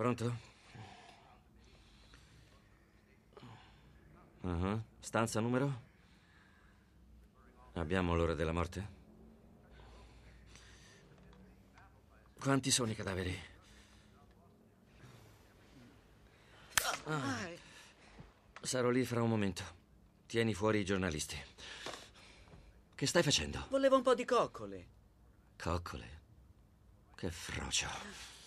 Pronto? Uh-huh. Stanza numero? Abbiamo l'ora della morte? Quanti sono i cadaveri? Ah. Sarò lì fra un momento. Tieni fuori i giornalisti. Che stai facendo? Volevo un po' di coccole. Coccole? Che frocio.